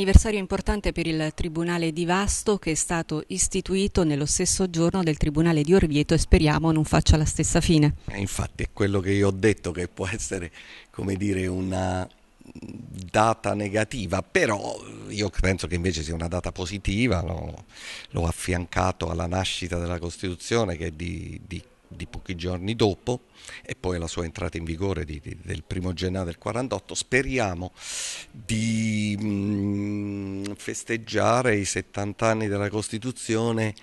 anniversario importante per il Tribunale di Vasto che è stato istituito nello stesso giorno del Tribunale di Orvieto e speriamo non faccia la stessa fine. Eh, infatti è quello che io ho detto che può essere come dire una data negativa, però io penso che invece sia una data positiva, l'ho affiancato alla nascita della Costituzione che è di, di di pochi giorni dopo e poi la sua entrata in vigore di, di, del primo gennaio del 48 speriamo di mh, mm, festeggiare i 70 anni della Costituzione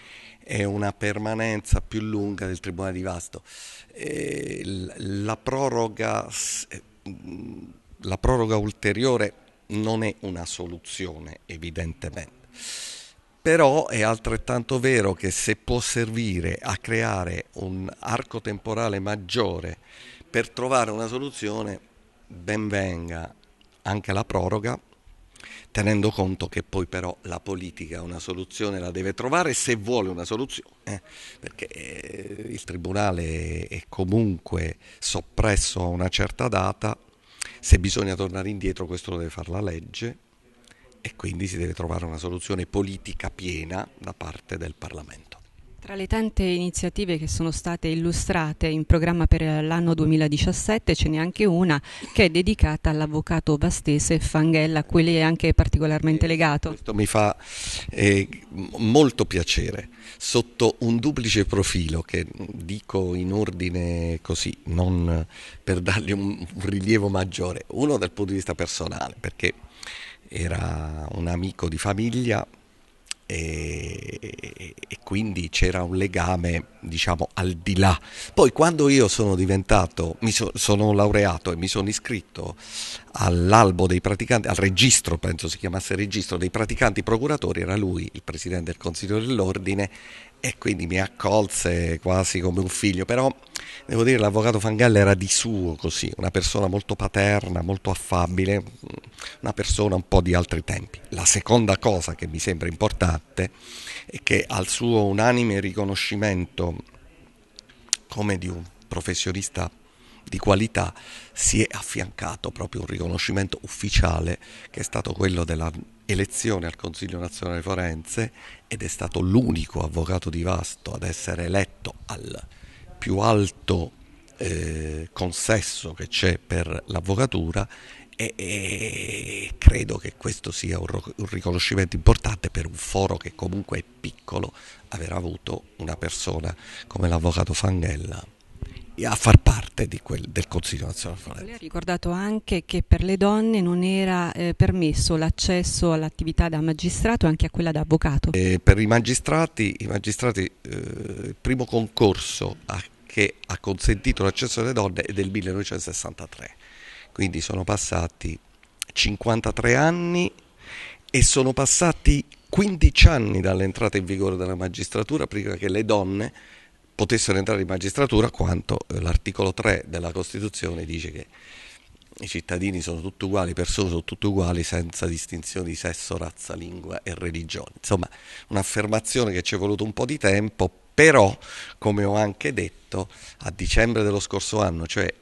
e una permanenza più lunga del Tribunale di Vasto e la proroga eh, mm, la proroga ulteriore non è una soluzione evidentemente però è altrettanto vero che se può servire a creare un arco temporale maggiore per trovare una soluzione, ben venga anche la proroga, tenendo conto che poi però la politica una soluzione la deve trovare se vuole una soluzione, eh? perché eh, il Tribunale è comunque soppresso a una certa data, se bisogna tornare indietro questo lo deve fare la legge e quindi si deve trovare una soluzione politica piena da parte del Parlamento. Tra le tante iniziative che sono state illustrate in programma per l'anno 2017 ce n'è anche una che è dedicata all'avvocato Bastese Fanghella, a cui lei è anche particolarmente legato. Questo mi fa eh, molto piacere, sotto un duplice profilo che dico in ordine così, non per dargli un, un rilievo maggiore, uno dal punto di vista personale, perché era un amico di famiglia e, e, quindi c'era un legame diciamo al di là poi quando io sono diventato mi so, sono laureato e mi sono iscritto all'albo dei praticanti al registro penso si chiamasse registro dei praticanti procuratori era lui il presidente del consiglio dell'ordine e quindi mi accolse quasi come un figlio però Devo dire l'avvocato Fangalli era di suo così, una persona molto paterna, molto affabile, mm, una persona un po' di altri tempi. La seconda cosa che mi sembra importante è che al suo unanime riconoscimento come di un professionista di qualità si è affiancato proprio un riconoscimento ufficiale che è stato quello della elezione al Consiglio nazionale forense ed è stato l'unico avvocato di Vasto ad essere eletto al più alto eh, consesso che c'è per l'avvocatura e, e, credo che questo sia un, un, riconoscimento importante per un foro che comunque è piccolo aver avuto una persona come l'avvocato Fanghella a far parte quel, del Consiglio nazionale forense. Lei ha ricordato anche che per le donne non era eh, permesso l'accesso all'attività da magistrato e anche a quella da avvocato. E per i magistrati, i magistrati eh, il primo concorso a, che ha consentito l'accesso alle donne è del 1963, quindi sono passati 53 anni e sono passati 15 anni dall'entrata in vigore della magistratura prima che le donne potessero entrare in magistratura quanto eh, l'articolo 3 della Costituzione dice che i cittadini sono tutti uguali, le persone sono tutte uguali senza distinzione di sesso, razza, lingua e religione. Insomma, un'affermazione che ci è voluto un po' di tempo, però, come ho anche detto, a dicembre dello scorso anno, cioè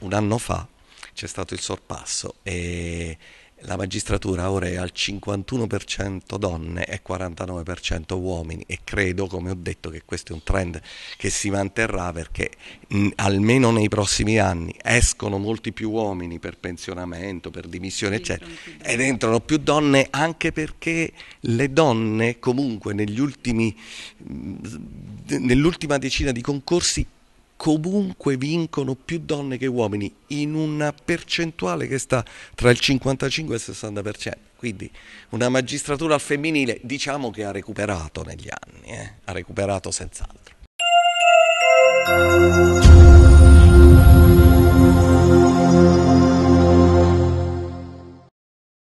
un anno fa, c'è stato il sorpasso e la magistratura ora è al 51% donne e 49% uomini e credo, come ho detto, che questo è un trend che si manterrà perché mh, mm, almeno nei prossimi anni escono molti più uomini per pensionamento, per dimissione, eccetera, ed entrano più donne anche perché le donne comunque ultimi, mh, mm, nell'ultima decina di concorsi comunque vincono più donne che uomini in una percentuale che sta tra il 55 e il 60%. Quindi una magistratura femminile diciamo che ha recuperato negli anni, eh? ha recuperato senz'altro.